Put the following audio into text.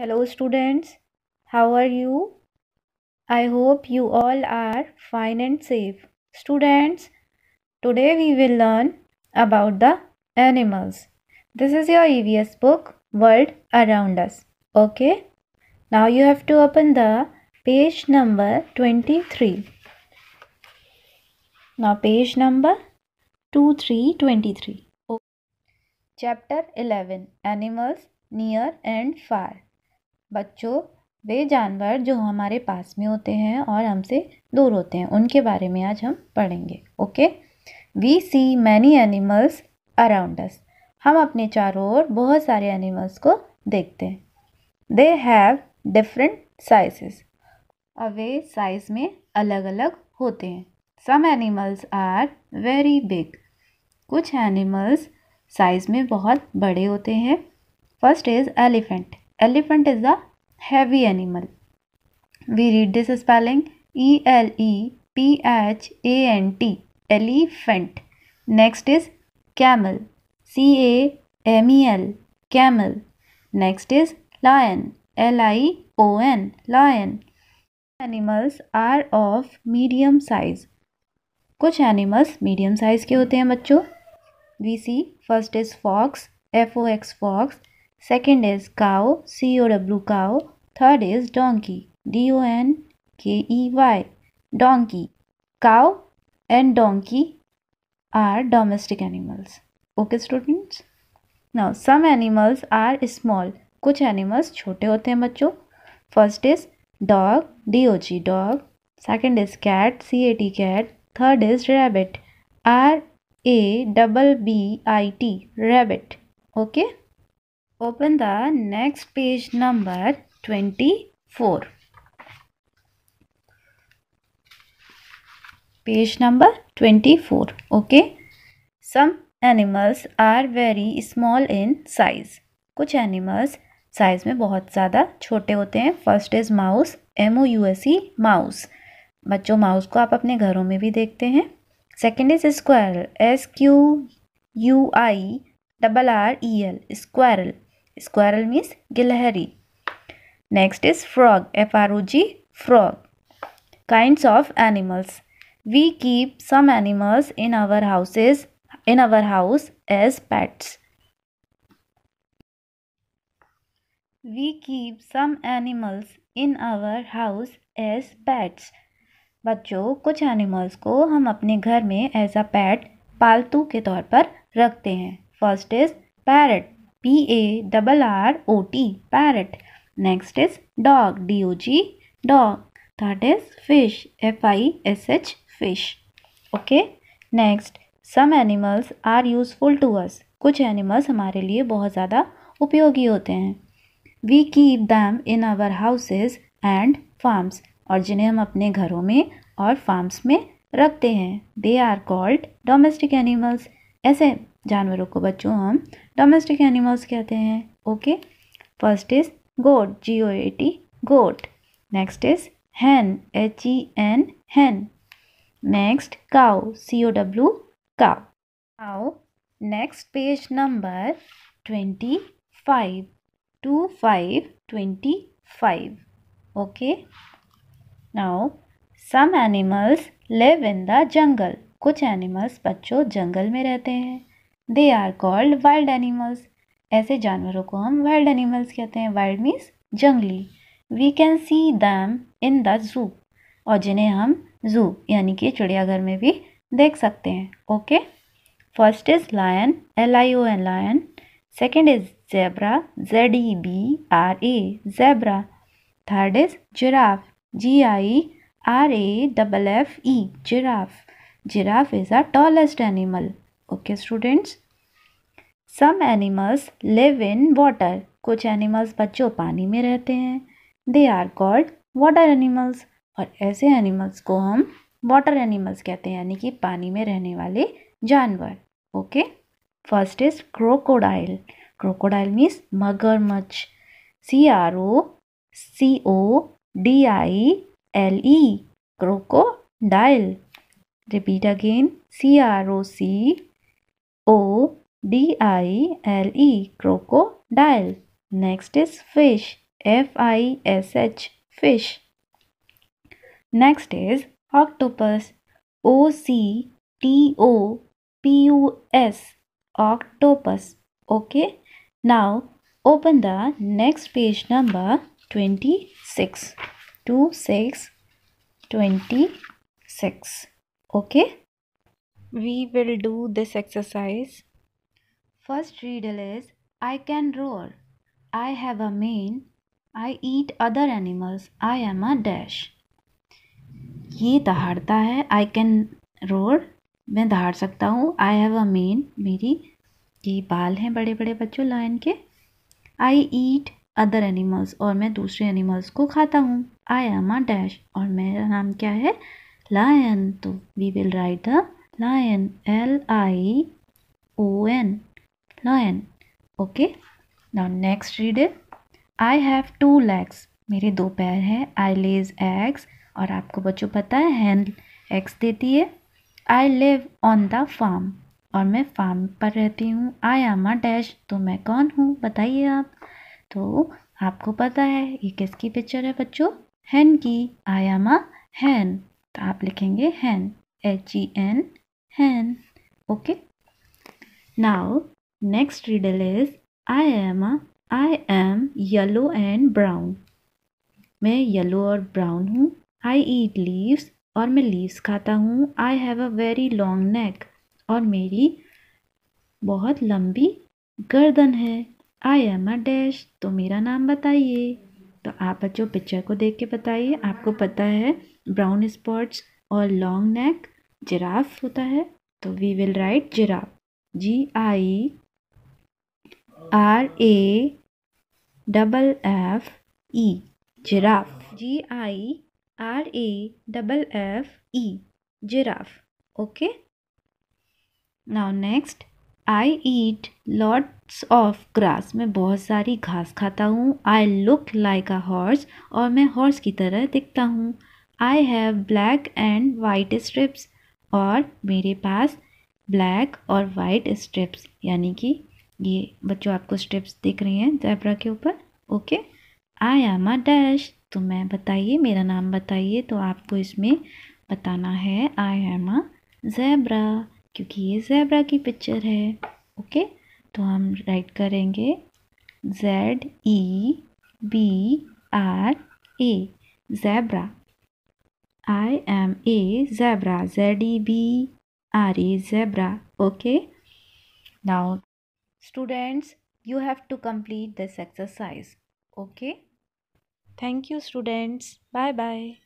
Hello students, how are you? I hope you all are fine and safe. Students, today we will learn about the animals. This is your EVS book, World Around Us. Okay? Now you have to open the page number 23. Now page number 2323. Okay. Chapter 11 Animals Near and Far. बच्चों वे जानवर जो हमारे पास में होते हैं और हमसे दूर होते हैं उनके बारे में आज हम पढ़ेंगे okay we see many animals around us हम अपने चारों ओर बहुत सारे एनिमल्स को देखते हैं दे हैव डिफरेंट साइजेस अब वे साइज में अलग अलग होते हैं some animals are very big कुछ एनिमल्स साइज में बहुत बड़े होते हैं first is elephant Elephant is the heavy animal. We read this spelling E L E P H A N T. Elephant. Next is camel. C A M E L. Camel. Next is lion. L I O N. Lion. Animals are of medium size. कुछ animals medium size के होते हैं बच्चों we see first is fox F O X fox Second is cow, C O W cow. Third is donkey, D O N K E Y. Donkey. Cow and donkey are domestic animals. Okay, students? Now, some animals are small. Kuch animals chote hote macho. First is dog, D O G dog. Second is cat, C A T cat. Third is rabbit, R A B B I T, rabbit. Okay? Open the next page number 24. Page number 24. Okay. Some animals are very small in size. कुछ animals size में बहुत ज़्यादा छोटे होते हैं first is mouse M O U S E mouse बच्चों mouse को आप अपने घरों में भी देखते हैं second is squirrel S Q U I double R E L squirrel squirrel means गिलहरी next is frog F R O G frog kinds of animals we keep some animals in our houses in our house as pets we keep some animals in our house as pets बच्चों कुछ animals को हम अपने घर में as a PAT पालतू के तौर पर रखते हैं first is parrot P A double R O T parrot. Next is dog D O G dog. That is fish F I S H fish. Okay. Next some animals are useful to us. कुछ animals हमारे लिए बहुत ज़्यादा उपयोगी होते हैं We keep them in our houses and farms. और जिन्हें हम अपने घरों में और farms में रखते हैं They are called domestic animals. ऐसे जानवरों को बच्चों हम डोमेस्टिक एनिमल्स कहते हैं okay first is goat G O A T goat next is hen H E N hen next cow C O W cow cow next page number twenty five two five twenty five okay now some animals live in the jungle कुछ animals बच्चों जंगल में रहते हैं they are called wild animals ऐसे जानवरों को हम वाइल्ड एनिमल्स कहते हैं वाइल्ड मीन्स जंगली we can see them in the zoo और जिन्हें हम जू यानी कि चिड़ियाघर में भी देख सकते हैं okay first is lion L I O N lion second is zebra Z E B R A zebra third is giraffe G I R A double F E giraffe giraffe is a tallest animal okay students some animals live in water कुछ animals बच्चों पानी में रहते हैं they are called water animals और ऐसे animals को हम वाटर एनिमल्स कहते हैं यानी कि पानी में रहने वाले जानवर okay first is crocodile crocodile means मगरमच्छ C R O C O D I L E crocodile repeat again C R O C O D-I-L-E, crocodile. Next is fish, F-I-S-H, fish. Next is octopus, O-C-T-O-P-U-S, octopus. Okay, now open the next page number 26. 26, 26. Okay, we will do this exercise First riddle is I can roar. I have a mane. I eat other animals. I am a dash. ये दहाड़ता है I can roar मैं दहाड़ सकता हूँ I have a main मेरी ये बाल हैं बड़े बड़े बच्चों लायन के आई ईट अदर एनिमल्स और मैं दूसरे एनिमल्स को खाता हूँ आई एम आ डैश और मेरा नाम क्या है लायन तो we will write the lion L I O N nine okay Now next read it I have two legs. मेरे दो पैर हैं आई लेज एग्स और आपको बच्चों पता है हैंड एग्स देती है I live on the farm और मैं फार्म पर रहती हूँ आई एम अ डैश तो मैं कौन हूँ बताइए आप तो आपको पता है ये किसकी पिक्चर है बच्चों हैन की आई एम अ हैन तो आप लिखेंगे hen H E N hen okay now Next riddle is I am a I am yellow and brown. मैं येलो और ब्राउन हूँ आई ईट लीव्स और मैं लीव्स खाता हूँ I have a very long neck और मेरी बहुत लंबी गर्दन है आई एम अ डैश तो मेरा नाम बताइए तो आप बच्चों पिक्चर को देख के बताइए आपको पता है ब्राउन स्पॉट्स और लॉन्ग नेक जिराफ होता है तो we will write giraffe G I R A double F E giraffe G I R A double F E giraffe okay now next I eat lots of grass मैं बहुत सारी घास खाता हूँ I look like a horse और मैं horse की तरह दिखता हूँ I have black and white strips और मेरे पास ब्लैक और वाइट स्ट्रिप्स यानी कि ये बच्चों आपको स्टेप्स दिख रही हैं जैबरा के ऊपर okay I am a dash तो मैं बताइए मेरा नाम बताइए तो आपको इसमें बताना है आई एम आ जैबरा क्योंकि ये जैबरा की पिक्चर है ओके तो हम राइट करेंगे Z E B R A zebra I am a zebra Z E B R A zebra okay now Students, you have to complete this exercise. Okay? Thank you, students. Bye bye.